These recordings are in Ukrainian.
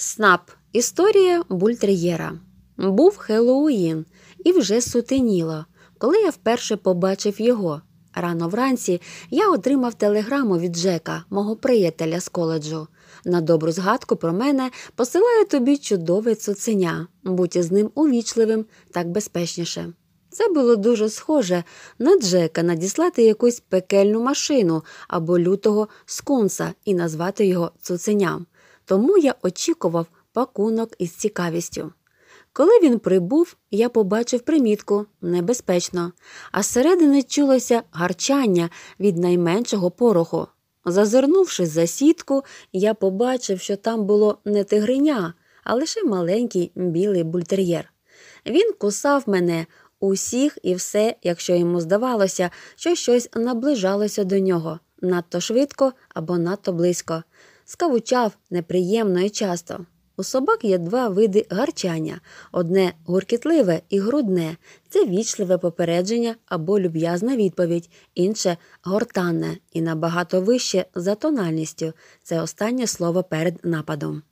Снап. Історія бультер'єра. Був Хеллоуін, і вже сутеніло, коли я вперше побачив його. Рано вранці я отримав телеграму від Джека, мого приятеля з коледжу. На добру згадку про мене посилаю тобі чудове цуценя, будь із ним увічливим, так безпечніше. Це було дуже схоже на Джека надіслати якусь пекельну машину або лютого скунса і назвати його цуценям тому я очікував пакунок із цікавістю. Коли він прибув, я побачив примітку небезпечно, а зсередини чулося гарчання від найменшого пороху. Зазирнувши за сітку, я побачив, що там було не тигриня, а лише маленький білий бультер'єр. Він кусав мене усіх і все, якщо йому здавалося, що щось наближалося до нього надто швидко або надто близько скавучав неприємно і часто. У собак є два види гарчання: одне гуркітливе і грудне, це вічливе попередження або люб'язна відповідь, інше гортанне і набагато вище за тональністю це останнє слово перед нападом.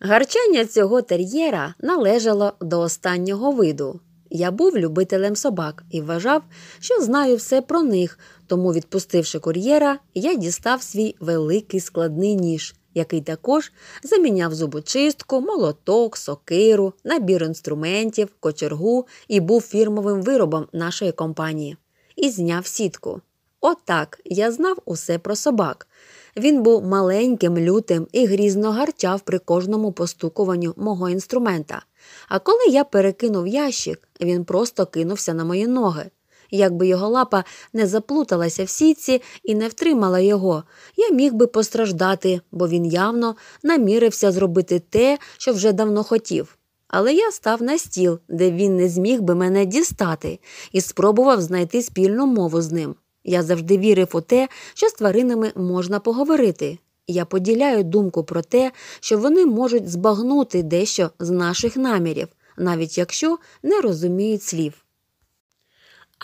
Гарчання цього тер'єра належало до останнього виду. Я був любителем собак і вважав, що знаю все про них, тому, відпустивши кур'єра, я дістав свій великий складний ніж, який також заміняв зубочистку, молоток, сокиру, набір інструментів, кочергу і був фірмовим виробом нашої компанії. І зняв сітку. Отак я знав усе про собак. Він був маленьким, лютим і грізно гарчав при кожному постукуванню мого інструмента. А коли я перекинув ящик, він просто кинувся на мої ноги якби його лапа не заплуталася в сітці і не втримала його, я міг би постраждати, бо він явно намірився зробити те, що вже давно хотів. Але я став на стіл, де він не зміг би мене дістати, і спробував знайти спільну мову з ним. Я завжди вірив у те, що з тваринами можна поговорити. Я поділяю думку про те, що вони можуть збагнути дещо з наших намірів, навіть якщо не розуміють слів.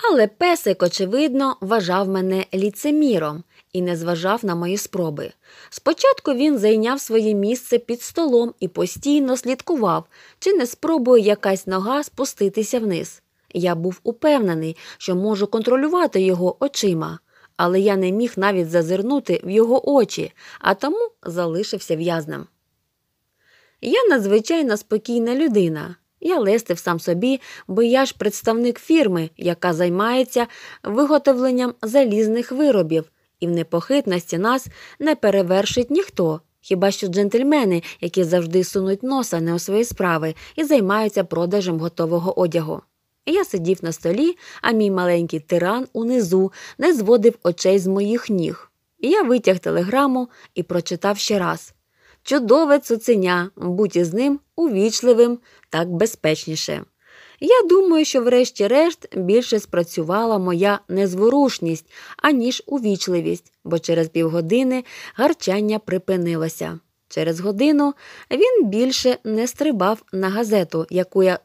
Але песик, очевидно, вважав мене ліцеміром і не зважав на мої спроби. Спочатку він зайняв своє місце під столом і постійно слідкував, чи не спробує якась нога спуститися вниз. Я був упевнений, що можу контролювати його очима, але я не міг навіть зазирнути в його очі, а тому залишився в'язнем. Я надзвичайно спокійна людина. Я лестив сам собі, бо я ж представник фірми, яка займається виготовленням залізних виробів, і в непохитності нас не перевершить ніхто, хіба що джентльмени, які завжди сунуть носа не у свої справи і займаються продажем готового одягу. Я сидів на столі, а мій маленький тиран унизу не зводив очей з моїх ніг. я витяг телеграму і прочитав ще раз чудове цуценя, будь із ним увічливим, так безпечніше. Я думаю, що, врешті-решт, більше спрацювала моя незворушність, аніж увічливість, бо через півгодини гарчання припинилося. Через годину він більше не стрибав на газету, яку я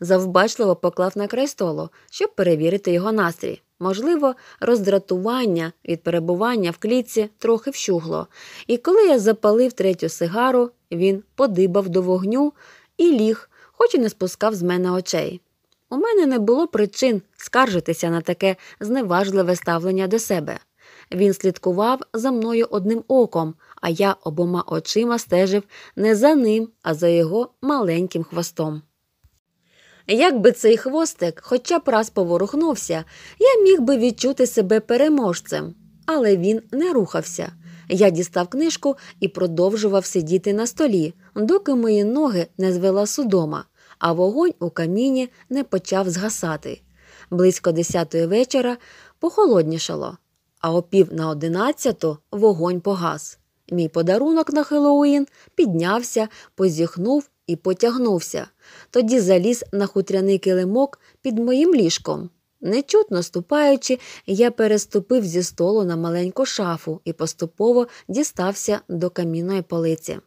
завбачливо поклав на край столу, щоб перевірити його настрій. Можливо, роздратування від перебування в клітці трохи вщугло, і коли я запалив третю сигару, він подибав до вогню і ліг, хоч і не спускав з мене очей. У мене не було причин скаржитися на таке зневажливе ставлення до себе. Він слідкував за мною одним оком, а я обома очима стежив не за ним, а за його маленьким хвостом. Якби цей хвостик хоча б раз поворухнувся, я міг би відчути себе переможцем, але він не рухався. Я дістав книжку і продовжував сидіти на столі, доки мої ноги не звела судома, а вогонь у каміні не почав згасати. Близько десятої вечора похолоднішало, а о пів на одинадцяту вогонь погас. Мій подарунок на Хеллоуін піднявся, позіхнув і потягнувся. Тоді заліз на хутряний килимок під моїм ліжком. Нечутно ступаючи, я переступив зі столу на маленьку шафу і поступово дістався до камінної полиці.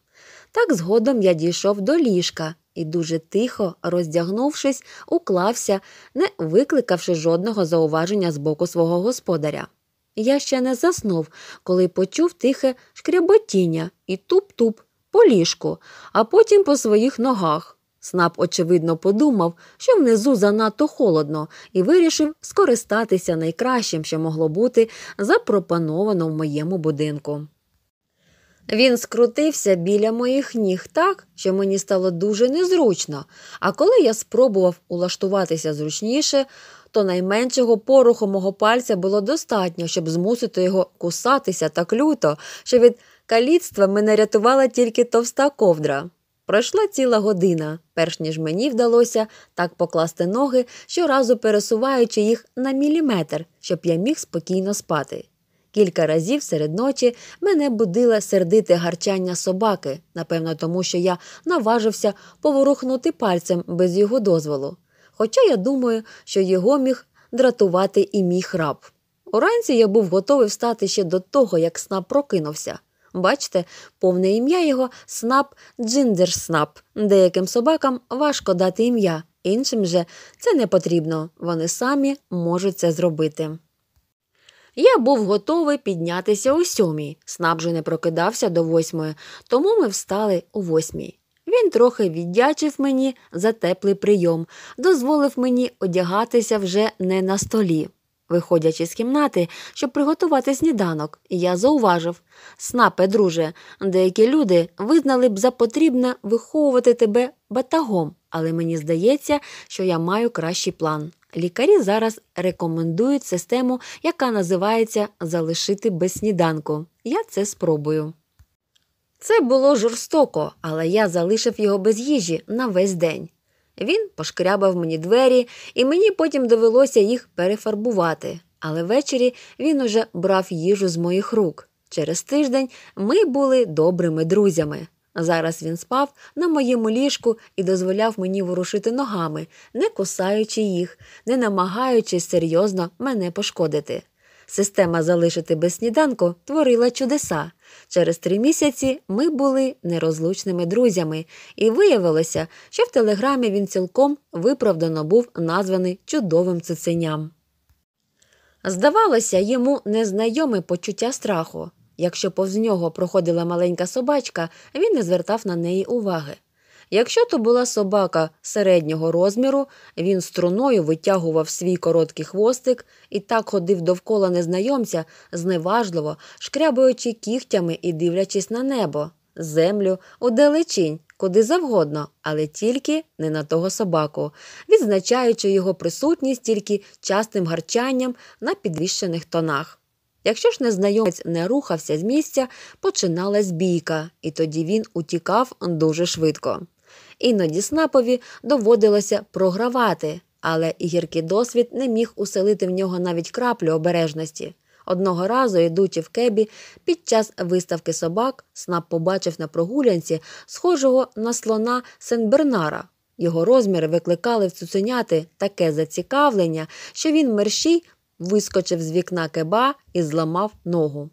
Так згодом я дійшов до ліжка і, дуже тихо, роздягнувшись, уклався, не викликавши жодного зауваження з боку свого господаря. Я ще не заснув, коли почув тихе шкряботіння і туп-туп по ліжку, а потім по своїх ногах. Снап, очевидно, подумав, що внизу занадто холодно, і вирішив скористатися найкращим, що могло бути запропоновано в моєму будинку. Він скрутився біля моїх ніг так, що мені стало дуже незручно, а коли я спробував улаштуватися зручніше, то найменшого поруху мого пальця було достатньо, щоб змусити його кусатися так люто, що від Каліцтва мене рятувала тільки товста ковдра. Пройшла ціла година, перш ніж мені вдалося так покласти ноги, щоразу пересуваючи їх на міліметр, щоб я міг спокійно спати. Кілька разів серед ночі мене будило сердити гарчання собаки, напевно, тому що я наважився поворухнути пальцем без його дозволу. Хоча я думаю, що його міг дратувати і мій храп. Уранці я був готовий встати ще до того, як сна прокинувся. Бачите, повне ім'я його снап Джиндерснап. Деяким собакам важко дати ім'я, іншим же це не потрібно, вони самі можуть це зробити. Я був готовий піднятися о сьомій. Снап же не прокидався до восьмої, тому ми встали о восьмій. Він трохи віддячив мені за теплий прийом, дозволив мені одягатися вже не на столі. Виходячи з кімнати, щоб приготувати сніданок, я зауважив снапе, друже, деякі люди визнали б за потрібне виховувати тебе батагом, але мені здається, що я маю кращий план. Лікарі зараз рекомендують систему, яка називається залишити без сніданку. Я це спробую. Це було жорстоко, але я залишив його без їжі на весь день. Він пошкрябав мені двері, і мені потім довелося їх перефарбувати. Але ввечері він уже брав їжу з моїх рук. Через тиждень ми були добрими друзями. Зараз він спав на моєму ліжку і дозволяв мені ворушити ногами, не кусаючи їх, не намагаючись серйозно мене пошкодити система залишити без сніданку творила чудеса. Через три місяці ми були нерозлучними друзями, і виявилося, що в телеграмі він цілком виправдано був названий чудовим цуценям. Здавалося, йому незнайоме почуття страху. Якщо повз нього проходила маленька собачка, він не звертав на неї уваги. Якщо то була собака середнього розміру, він струною витягував свій короткий хвостик і так ходив довкола незнайомця, зневажливо, шкрябуючи кігтями і дивлячись на небо, землю, удалечінь, куди завгодно, але тільки не на того собаку, відзначаючи його присутність тільки частим гарчанням на підвищених тонах. Якщо ж незнайомець не рухався з місця, починалась бійка, і тоді він утікав дуже швидко. Іноді Снапові доводилося програвати, але гіркий досвід не міг уселити в нього навіть краплю обережності. Одного разу, ідучи в кебі, під час виставки собак, снап побачив на прогулянці схожого на слона Бернара. Його розміри викликали в цуценяти таке зацікавлення, що він мерщій вискочив з вікна кеба і зламав ногу.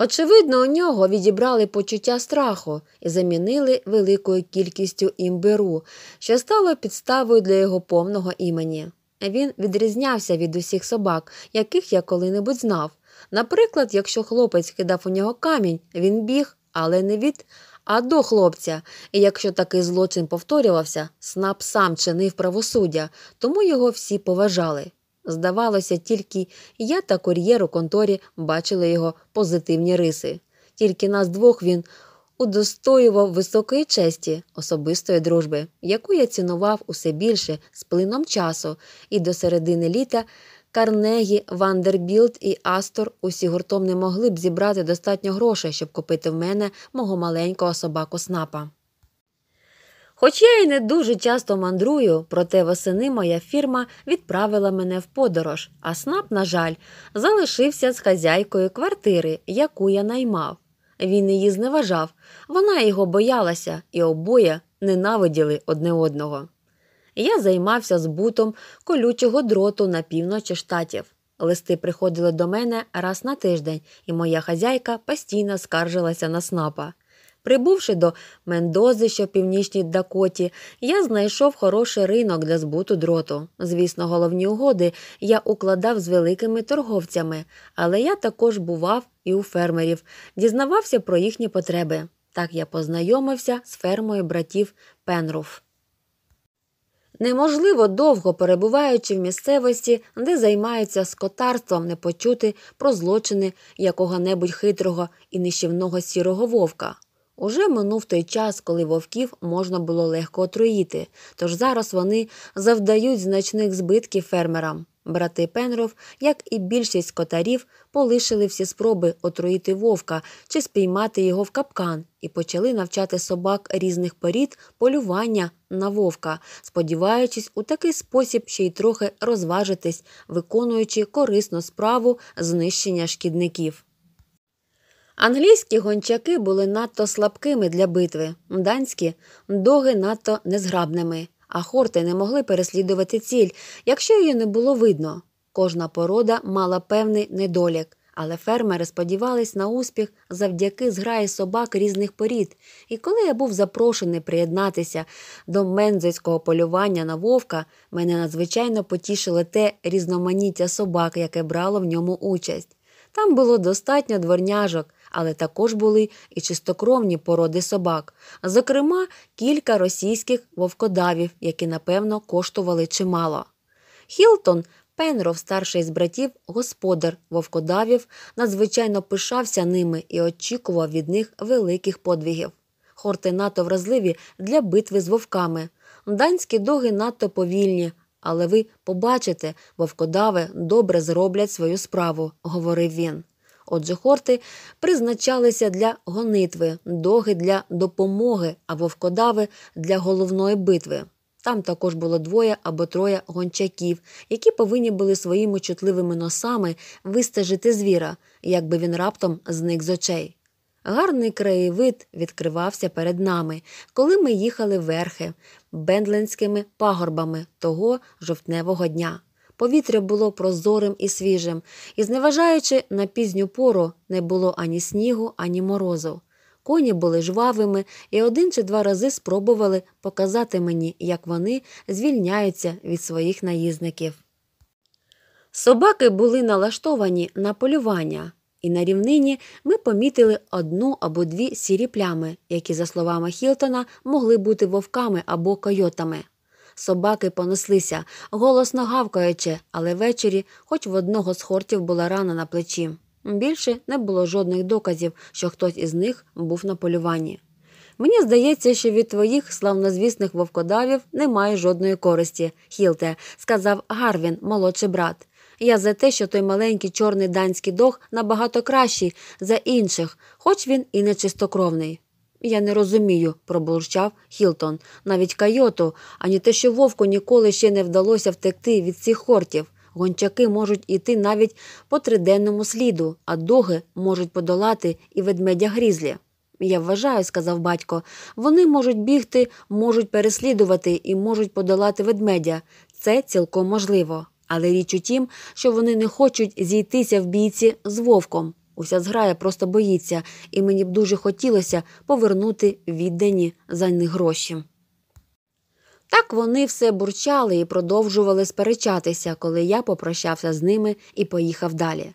Очевидно, у нього відібрали почуття страху і замінили великою кількістю імберу, що стало підставою для його повного імені. Він відрізнявся від усіх собак, яких я коли-небудь знав. Наприклад, якщо хлопець кидав у нього камінь, він біг, але не від, а до хлопця. І якщо такий злочин повторювався, снап сам чинив правосуддя, тому його всі поважали. Здавалося, тільки я та кур'єр у конторі бачили його позитивні риси, тільки нас двох він удостоював високої честі особистої дружби, яку я цінував усе більше з плином часу, і до середини літа Карнегі, Вандербілд і Астор усі гуртом не могли б зібрати достатньо грошей, щоб купити в мене мого маленького собаку снапа. Хоч я й не дуже часто мандрую, проте восени моя фірма відправила мене в подорож, а снап, на жаль, залишився з хазяйкою квартири, яку я наймав. Він її зневажав, вона його боялася, і обоє ненавиділи одне одного. Я займався збутом колючого дроту на півночі штатів. Листи приходили до мене раз на тиждень, і моя хазяйка постійно скаржилася на снапа. Прибувши до Мендози, що в північній Дакоті, я знайшов хороший ринок для збуту дроту. Звісно, головні угоди я укладав з великими торговцями, але я також бував і у фермерів, дізнавався про їхні потреби. Так я познайомився з фермою братів Пенруф. Неможливо довго перебуваючи в місцевості, де займаються скотарством, не почути про злочини якого-небудь хитрого і нищівного сірого вовка. Уже минув той час, коли вовків можна було легко отруїти, тож зараз вони завдають значних збитків фермерам. Брати Пенров, як і більшість котарів, полишили всі спроби отруїти вовка чи спіймати його в капкан і почали навчати собак різних порід полювання на вовка, сподіваючись у такий спосіб ще й трохи розважитись, виконуючи корисну справу знищення шкідників. Англійські гончаки були надто слабкими для битви, данські доги надто незграбними, а хорти не могли переслідувати ціль, якщо її не було видно. Кожна порода мала певний недолік, але фермери сподівались на успіх завдяки зграї собак різних порід. І коли я був запрошений приєднатися до мензецького полювання на вовка, мене надзвичайно потішило те різноманіття собак, яке брало в ньому участь. Там було достатньо дворняжок, але також були і чистокровні породи собак, зокрема, кілька російських вовкодавів, які, напевно, коштували чимало. Хілтон, Пенров, старший з братів, господар вовкодавів, надзвичайно пишався ними і очікував від них великих подвігів. Хорти надто вразливі для битви з вовками. Данські доги надто повільні, але ви побачите, вовкодави добре зроблять свою справу, говорив він. Отже, хорти призначалися для гонитви, доги для допомоги а вовкодави для головної битви. Там також було двоє або троє гончаків, які повинні були своїми чутливими носами вистежити звіра, якби він раптом зник з очей. Гарний краєвид відкривався перед нами, коли ми їхали верхи бендлендськими пагорбами того жовтневого дня. Повітря було прозорим і свіжим, і, зневажаючи, на пізню пору не було ані снігу, ані морозу. Коні були жвавими і один чи два рази спробували показати мені, як вони звільняються від своїх наїзників. Собаки були налаштовані на полювання, і на рівнині ми помітили одну або дві сірі плями, які, за словами Хілтона, могли бути вовками або койотами собаки понеслися, голосно гавкаючи, але ввечері, хоч в одного з хортів була рана на плечі. Більше не було жодних доказів, що хтось із них був на полюванні. Мені здається, що від твоїх славнозвісних вовкодавів немає жодної користі, Хілте, сказав Гарвін, молодший брат. Я за те, що той маленький чорний данський дог набагато кращий за інших, хоч він і не чистокровний. Я не розумію, пробурчав Хілтон. Навіть Кайоту, ані те, що вовку ніколи ще не вдалося втекти від цих хортів. Гончаки можуть іти навіть по триденному сліду, а доги можуть подолати і ведмедя грізлі. Я вважаю, сказав батько, вони можуть бігти, можуть переслідувати і можуть подолати ведмедя. Це цілком можливо. Але річ у тім, що вони не хочуть зійтися в бійці з вовком. Уся зграя просто боїться, і мені б дуже хотілося повернути віддані за них гроші. Так вони все бурчали і продовжували сперечатися, коли я попрощався з ними і поїхав далі.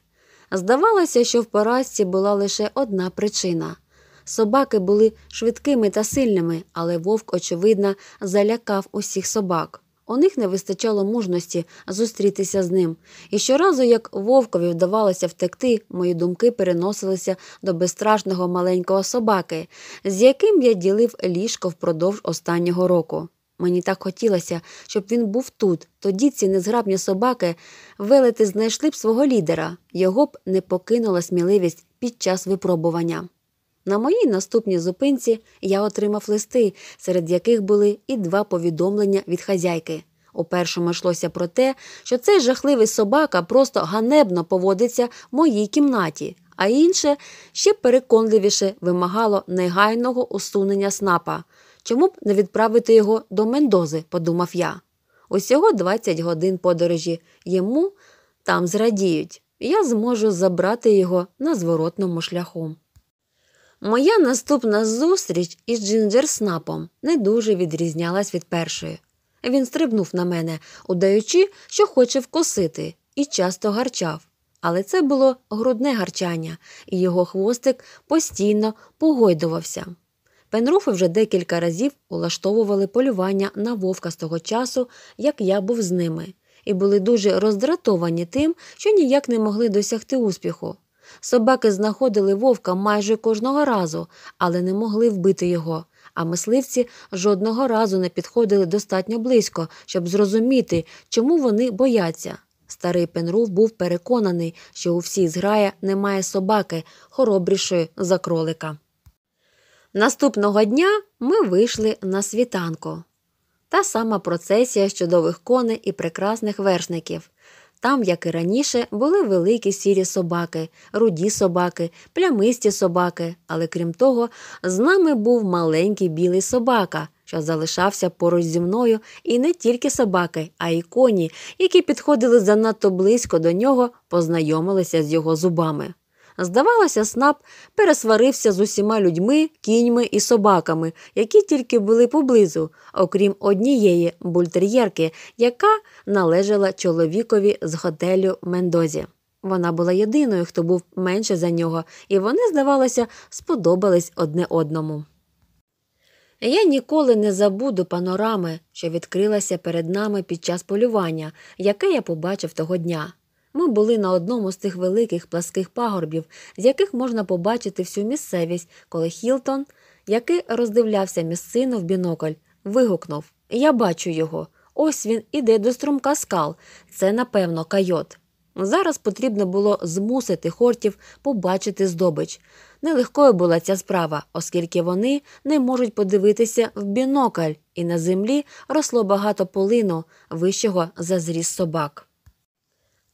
Здавалося, що в поразці була лише одна причина. Собаки були швидкими та сильними, але вовк, очевидно, залякав усіх собак. У них не вистачало мужності зустрітися з ним. І щоразу, як вовкові вдавалося втекти, мої думки переносилися до безстрашного маленького собаки, з яким я ділив ліжко впродовж останнього року. Мені так хотілося, щоб він був тут. Тоді ці незграбні собаки велети знайшли б свого лідера, його б не покинула сміливість під час випробування. На моїй наступній зупинці я отримав листи, серед яких були і два повідомлення від хазяйки. У першому йшлося про те, що цей жахливий собака просто ганебно поводиться в моїй кімнаті, а інше ще переконливіше вимагало негайного усунення снапа. Чому б не відправити його до Мендози, подумав я. Усього 20 годин подорожі йому там зрадіють, я зможу забрати його на зворотному шляху. Моя наступна зустріч із Джинджерснапом не дуже відрізнялась від першої. Він стрибнув на мене, удаючи, що хоче вкосити, і часто гарчав. Але це було грудне гарчання, і його хвостик постійно погойдувався. Пенруфи вже декілька разів улаштовували полювання на вовка з того часу, як я був з ними, і були дуже роздратовані тим, що ніяк не могли досягти успіху. Собаки знаходили вовка майже кожного разу, але не могли вбити його. А мисливці жодного разу не підходили достатньо близько, щоб зрозуміти, чому вони бояться. Старий Пенрув був переконаний, що у всій зграя немає собаки, хоробрішої за кролика. Наступного дня ми вийшли на світанку. Та сама процесія чудових коней і прекрасних вершників. Там, як і раніше, були великі сірі собаки, руді собаки, плямисті собаки, але крім того, з нами був маленький білий собака, що залишався поруч зі мною, і не тільки собаки, а й коні, які підходили занадто близько до нього, познайомилися з його зубами. Здавалося, снап пересварився з усіма людьми, кіньми і собаками, які тільки були поблизу, окрім однієї бультер'єрки, яка належала чоловікові з готелю Мендозі. Вона була єдиною, хто був менше за нього, і вони, здавалося, сподобались одне одному. Я ніколи не забуду панорами, що відкрилася перед нами під час полювання, яке я побачив того дня. Ми були на одному з тих великих пласких пагорбів, з яких можна побачити всю місцевість, коли Хілтон, який роздивлявся місцину в бінокль, вигукнув Я бачу його. Ось він іде до струмка скал. Це, напевно, кайот. Зараз потрібно було змусити хортів побачити здобич. Нелегкою була ця справа, оскільки вони не можуть подивитися в бінокль, і на землі росло багато полину, вищого за зріз собак.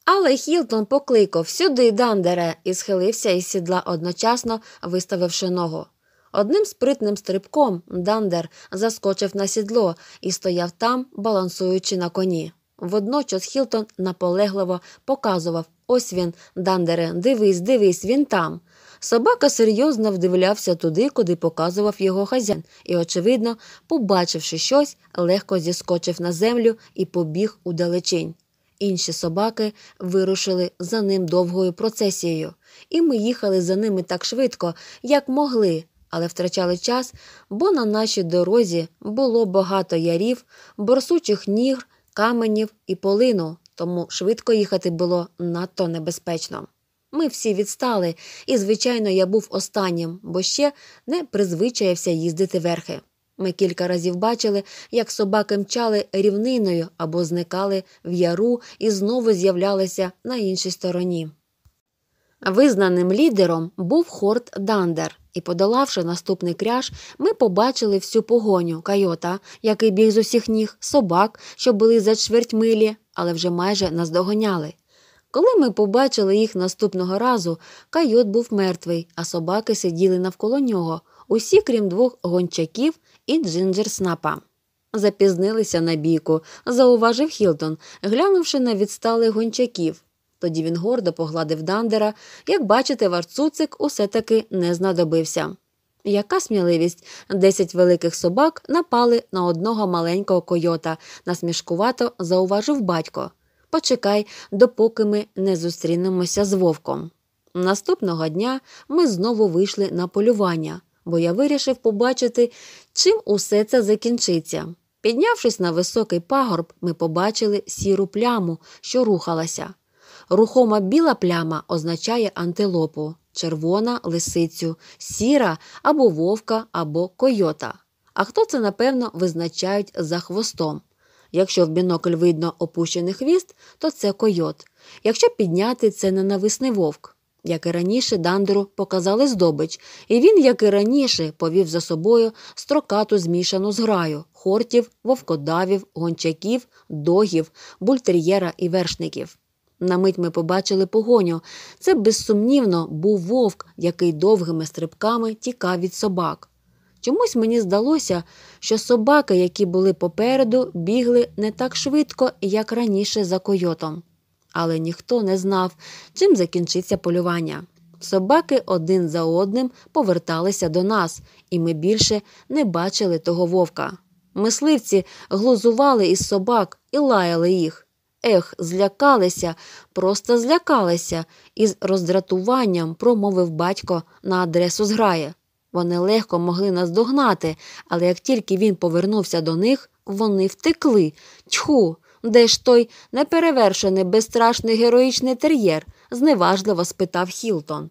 Але Хілтон покликав сюди, Дандере, і схилився із сідла одночасно, виставивши ногу. Одним спритним стрибком Дандер заскочив на сідло і стояв там, балансуючи на коні. Водночас Хілтон наполегливо показував ось він, Дандере, дивись, дивись, він там. Собака серйозно вдивлявся туди, куди показував його хазяїн, і, очевидно, побачивши щось, легко зіскочив на землю і побіг удалечінь. Інші собаки вирушили за ним довгою процесією, і ми їхали за ними так швидко, як могли, але втрачали час, бо на нашій дорозі було багато ярів, борсучих нігр, каменів і полину, тому швидко їхати було надто небезпечно. Ми всі відстали, і, звичайно, я був останнім, бо ще не призвичаєвся їздити верхи. Ми кілька разів бачили, як собаки мчали рівниною або зникали в яру і знову з'являлися на іншій стороні. Визнаним лідером був хорт Дандер, і, подолавши наступний кряж, ми побачили всю погоню Кайота, який біг з усіх ніг, собак, що були за чверть милі, але вже майже наздоганяли. Коли ми побачили їх наступного разу, Кайот був мертвий, а собаки сиділи навколо нього. Усі, крім двох гончаків, і Джинджер Снапа. Запізнилися на бійку, зауважив Хілтон, глянувши на відсталих гончаків. Тоді він гордо погладив Дандера, як бачите, Варцуцик усе таки не знадобився. Яка сміливість десять великих собак напали на одного маленького койота, насмішкувато зауважив батько. Почекай, допоки ми не зустрінемося з вовком. Наступного дня ми знову вийшли на полювання бо я вирішив побачити, чим усе це закінчиться. Піднявшись на високий пагорб, ми побачили сіру пляму, що рухалася. Рухома біла пляма означає антилопу, червона лисицю, сіра або вовка, або койота. А хто це, напевно, визначають за хвостом. Якщо в бінокль видно опущений хвіст, то це койот. Якщо підняти це ненависний вовк. Як і раніше, Дандеру показали здобич, і він, як і раніше, повів за собою строкату змішану зграю хортів, вовкодавів, гончаків, догів, бультер'єра і вершників. На мить ми побачили погоню. Це безсумнівно був вовк, який довгими стрибками тікав від собак. Чомусь мені здалося, що собаки, які були попереду, бігли не так швидко, як раніше за койотом але ніхто не знав, чим закінчиться полювання. Собаки один за одним поверталися до нас, і ми більше не бачили того вовка. Мисливці глузували із собак і лаяли їх. Ех, злякалися, просто злякалися, і з роздратуванням промовив батько на адресу зграї. Вони легко могли нас догнати, але як тільки він повернувся до них, вони втекли. Тьху, де ж той неперевершений, безстрашний героїчний тер'єр? зневажливо спитав Хілтон.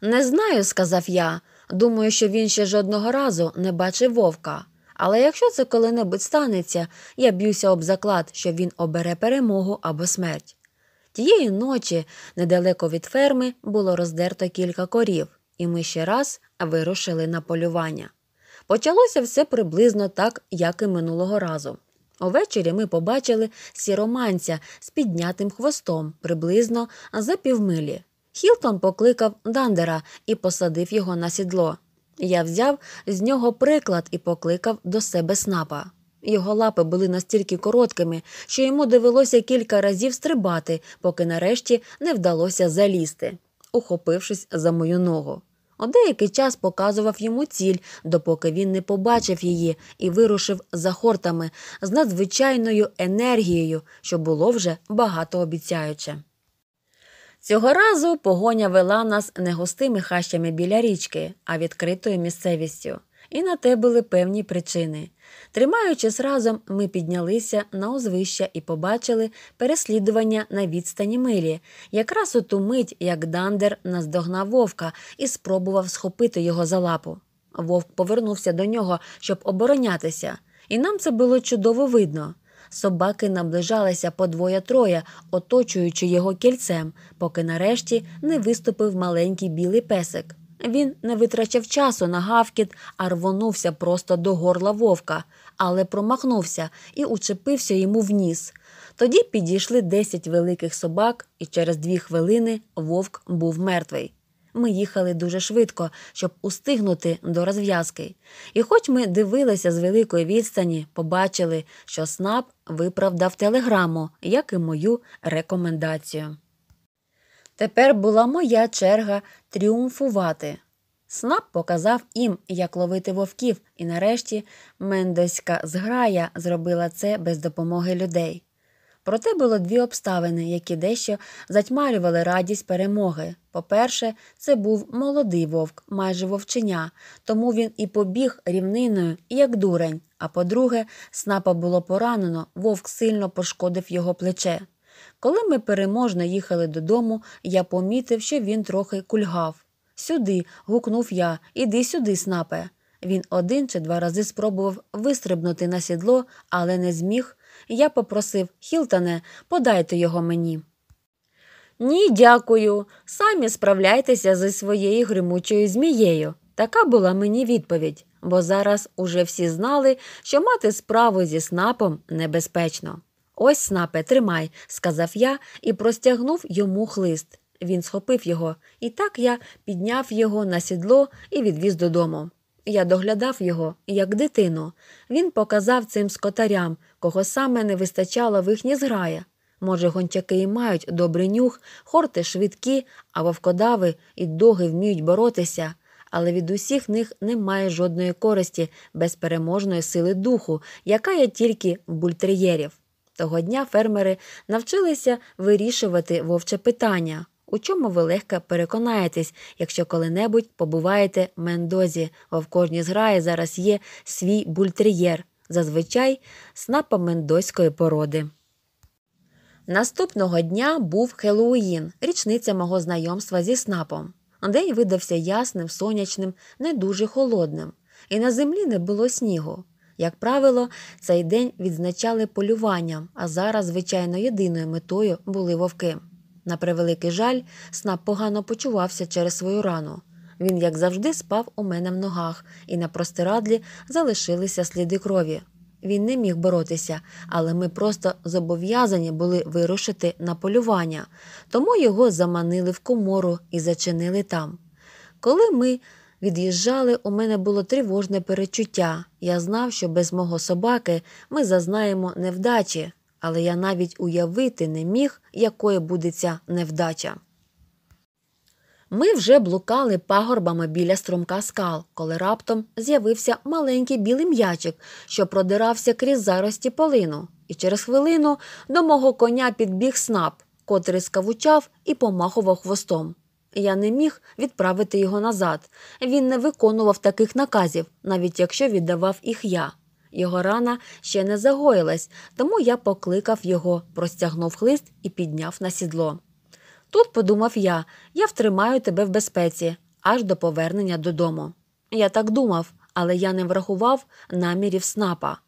Не знаю, сказав я. Думаю, що він ще жодного разу не бачив вовка. Але якщо це коли-небудь станеться, я б'юся об заклад, що він обере перемогу або смерть. Тієї ночі, недалеко від ферми, було роздерто кілька корів, і ми ще раз вирушили на полювання. Почалося все приблизно так, як і минулого разу. Овечері ми побачили сіроманця з піднятим хвостом приблизно за півмилі. Хілтон покликав Дандера і посадив його на сідло. Я взяв з нього приклад і покликав до себе снапа. Його лапи були настільки короткими, що йому довелося кілька разів стрибати, поки нарешті не вдалося залізти, ухопившись за мою ногу деякий час показував йому ціль, допоки він не побачив її і вирушив за хортами з надзвичайною енергією, що було вже багатообіцяюче. Цього разу погоня вела нас не густими хащами біля річки, а відкритою місцевістю. І на те були певні причини. Тримаючись разом, ми піднялися на узвище і побачили переслідування на відстані милі, якраз у ту мить, як Дандер наздогнав вовка і спробував схопити його за лапу. Вовк повернувся до нього, щоб оборонятися, і нам це було чудово видно. Собаки наближалися по двоє-троє, оточуючи його кільцем, поки нарешті не виступив маленький білий песик. Він не витрачав часу на гавкіт, а рвонувся просто до горла вовка, але промахнувся і учепився йому в ніс. Тоді підійшли десять великих собак, і через дві хвилини вовк був мертвий. Ми їхали дуже швидко, щоб устигнути до розв'язки. І, хоч ми дивилися з великої відстані, побачили, що СНАП виправдав телеграму, як і мою рекомендацію. Тепер була моя черга тріумфувати. Снап показав їм, як ловити вовків, і нарешті мендоська зграя зробила це без допомоги людей. Проте було дві обставини, які дещо затьмарювали радість перемоги. По-перше, це був молодий вовк, майже вовченя, тому він і побіг рівниною, як дурень. А по-друге, снапа було поранено, вовк сильно пошкодив його плече. Коли ми переможно їхали додому, я помітив, що він трохи кульгав. Сюди. гукнув я, іди сюди, снапе. Він один чи два рази спробував вистрибнути на сідло, але не зміг. Я попросив Хілтане, подайте його мені. Ні, дякую. Самі справляйтеся зі своєю гримучою змією. Така була мені відповідь, бо зараз уже всі знали, що мати справу зі снапом небезпечно. Ось, снапе, тримай, сказав я і простягнув йому хлист. Він схопив його, і так я підняв його на сідло і відвіз додому. Я доглядав його, як дитину. Він показав цим скотарям, кого саме не вистачало в їхні зграя. Може, гончаки і мають добрий нюх, хорти швидкі, а вовкодави і доги вміють боротися, але від усіх них немає жодної користі, без переможної сили духу, яка є тільки в бультер'єрів. Того дня фермери навчилися вирішувати вовче питання, у чому ви легко переконаєтесь, якщо коли-небудь побуваєте в мендозі, бо в кожній зграї зараз є свій бультер'єр, зазвичай снапа мендозької породи. Наступного дня був Хеллоуїн, річниця мого знайомства зі снапом. День видався ясним, сонячним, не дуже холодним, і на землі не було снігу. Як правило, цей день відзначали полюванням, а зараз, звичайно, єдиною метою були вовки. На превеликий жаль, снап погано почувався через свою рану. Він, як завжди, спав у мене в ногах, і на простирадлі залишилися сліди крові. Він не міг боротися, але ми просто зобов'язані були вирушити на полювання, тому його заманили в комору і зачинили там. Коли ми від'їжджали, у мене було тривожне перечуття. Я знав, що без мого собаки ми зазнаємо невдачі, але я навіть уявити не міг, якою буде ця невдача. Ми вже блукали пагорбами біля струмка скал, коли раптом з'явився маленький білий м'ячик, що продирався крізь зарості полину, і через хвилину до мого коня підбіг снап, котрий скавучав і помахував хвостом. Я не міг відправити його назад. Він не виконував таких наказів, навіть якщо віддавав їх я. Його рана ще не загоїлась, тому я покликав його, простягнув хлист і підняв на сідло. Тут подумав я, я втримаю тебе в безпеці аж до повернення додому. Я так думав, але я не врахував намірів снапа.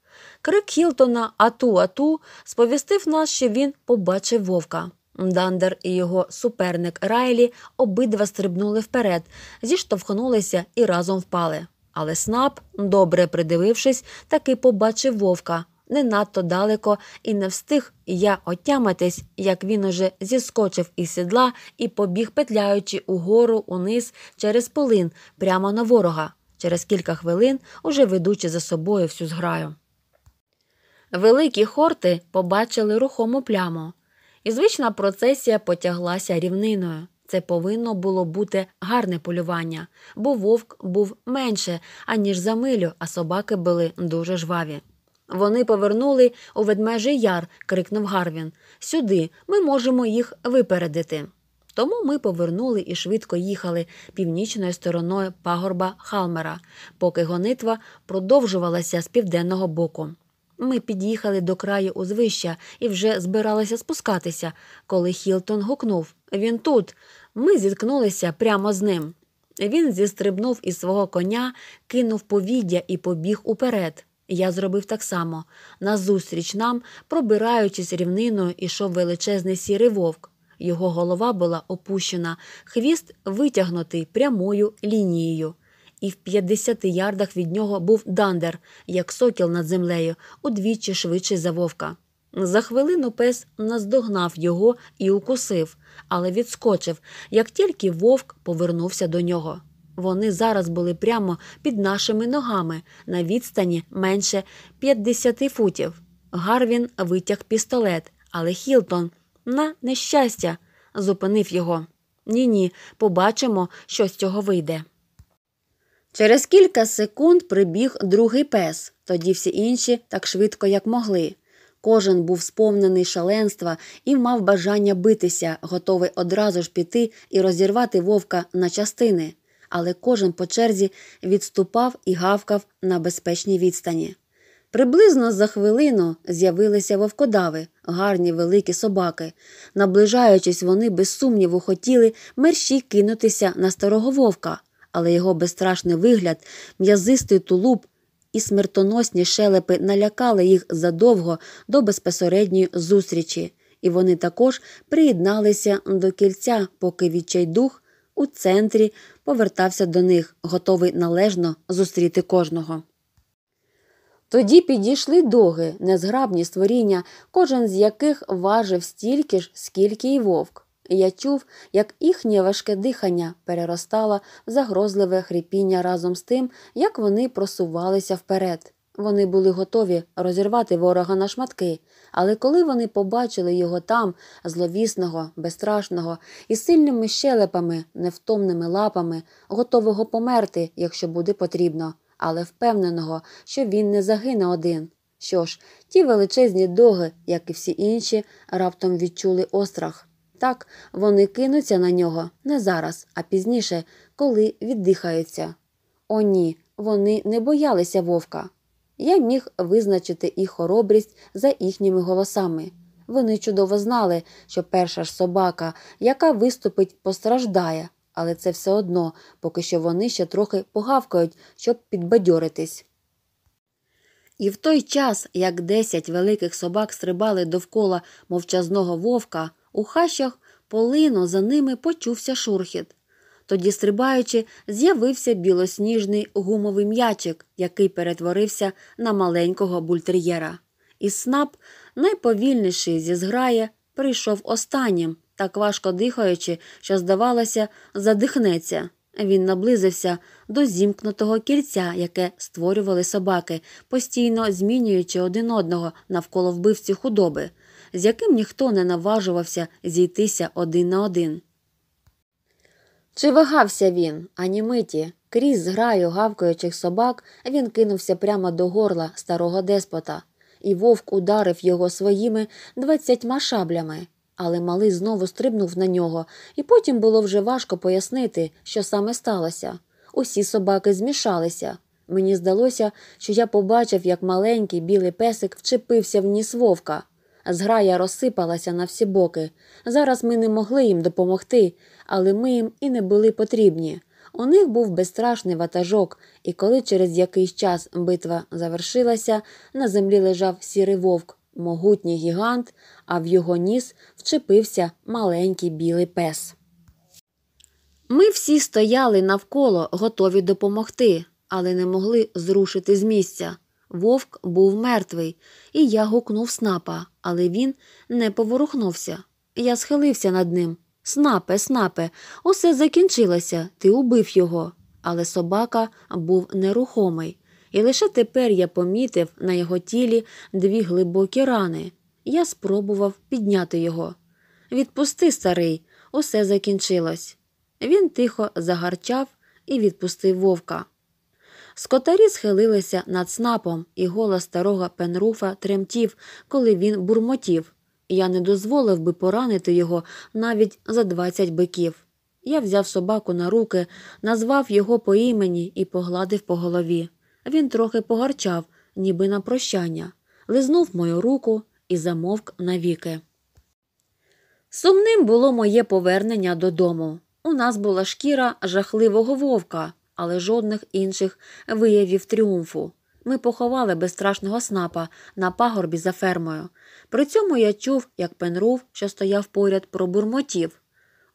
Крик Хілтона Ату, Ату сповістив нас, що він побачив вовка. Дандер і його суперник Райлі обидва стрибнули вперед, зіштовхнулися і разом впали. Але снап, добре придивившись, таки побачив вовка не надто далеко і не встиг я отямитись, як він уже зіскочив із сідла і побіг, петляючи угору униз через полин прямо на ворога, через кілька хвилин уже ведучи за собою всю зграю. Великі хорти побачили рухому пляму. І звична процесія потяглася рівниною. Це повинно було бути гарне полювання, бо вовк був менше аніж за милю, а собаки були дуже жваві. Вони повернули у ведмежий яр, крикнув Гарвін. Сюди ми можемо їх випередити. Тому ми повернули і швидко їхали північною стороною пагорба Халмера, поки гонитва продовжувалася з південного боку. Ми під'їхали до краю узвища і вже збиралися спускатися, коли Хілтон гукнув Він тут. Ми зіткнулися прямо з ним. Він зістрибнув із свого коня, кинув повіддя і побіг уперед. Я зробив так само. Назустріч нам, пробираючись рівниною, ішов величезний сірий вовк. Його голова була опущена, хвіст витягнутий прямою лінією і в 50 ярдах від нього був дандер, як сокіл над землею, удвічі швидше за вовка. За хвилину пес наздогнав його і укусив, але відскочив, як тільки вовк повернувся до нього. Вони зараз були прямо під нашими ногами на відстані менше 50 футів. Гарвін витяг пістолет, але Хілтон, на нещастя, зупинив його. Ні, ні, побачимо, що з цього вийде. Через кілька секунд прибіг другий пес, тоді всі інші так швидко, як могли. Кожен був сповнений шаленства і мав бажання битися, готовий одразу ж піти і розірвати вовка на частини, але кожен по черзі відступав і гавкав на безпечній відстані. Приблизно за хвилину з'явилися вовкодави, гарні великі собаки. Наближаючись, вони без сумніву хотіли мерщій кинутися на старого вовка, але його безстрашний вигляд, м'язистий тулуб і смертоносні шелепи налякали їх задовго до безпосередньої зустрічі, і вони також приєдналися до кільця, поки відчайдух у центрі повертався до них, готовий належно зустріти кожного. Тоді підійшли доги, незграбні створіння, кожен з яких важив стільки ж, скільки й вовк. Я чув, як їхнє важке дихання переростало в загрозливе хрипіння разом з тим, як вони просувалися вперед. Вони були готові розірвати ворога на шматки, але коли вони побачили його там, зловісного, безстрашного, із сильними щелепами, невтомними лапами, готового померти, якщо буде потрібно, але впевненого, що він не загине один. Що ж, ті величезні доги, як і всі інші, раптом відчули острах. Так, вони кинуться на нього не зараз, а пізніше, коли віддихаються. О, ні, вони не боялися вовка. Я міг визначити їх хоробрість за їхніми голосами. Вони чудово знали, що перша ж собака, яка виступить, постраждає, але це все одно, поки що вони ще трохи погавкають, щоб підбадьоритись. І в той час, як десять великих собак стрибали довкола мовчазного вовка, у хащах полино за ними почувся шурхіт. Тоді, стрибаючи, з'явився білосніжний гумовий м'ячик, який перетворився на маленького бультер'єра. І снап, найповільніший зі зграє, прийшов останнім, так важко дихаючи, що, здавалося, задихнеться. Він наблизився до зімкнутого кільця, яке створювали собаки, постійно змінюючи один одного навколо вбивці худоби з яким ніхто не наважувався зійтися один на один. Чи вагався він, ані миті? Крізь зграю гавкаючих собак він кинувся прямо до горла старого деспота, і вовк ударив його своїми двадцятьма шаблями, але малий знову стрибнув на нього, і потім було вже важко пояснити, що саме сталося. Усі собаки змішалися. Мені здалося, що я побачив, як маленький білий песик вчепився в ніс вовка. Зграя розсипалася на всі боки. Зараз ми не могли їм допомогти, але ми їм і не були потрібні. У них був безстрашний ватажок, і коли через якийсь час битва завершилася, на землі лежав сірий вовк, могутній гігант, а в його ніс вчепився маленький білий пес. Ми всі стояли навколо, готові допомогти, але не могли зрушити з місця. Вовк був мертвий, і я гукнув снапа, але він не поворухнувся. Я схилився над ним. Снапе, снапе, усе закінчилося, ти убив його. Але собака був нерухомий, і лише тепер я помітив на його тілі дві глибокі рани. Я спробував підняти його. Відпусти, старий, усе закінчилось. Він тихо загарчав і відпустив вовка. Скотарі схилилися над снапом, і голос старого Пенруфа тремтів, коли він бурмотів. Я не дозволив би поранити його навіть за двадцять биків. Я взяв собаку на руки, назвав його по імені і погладив по голові. Він трохи погарчав, ніби на прощання, лизнув мою руку і замовк навіки. Сумним було моє повернення додому. У нас була шкіра жахливого вовка, але жодних інших виявів тріумфу. Ми поховали безстрашного снапа на пагорбі за фермою. При цьому я чув, як пенрув, що стояв поряд, пробурмотів.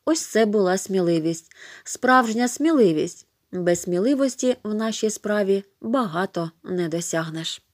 Ось це була сміливість, справжня сміливість. Без сміливості в нашій справі багато не досягнеш.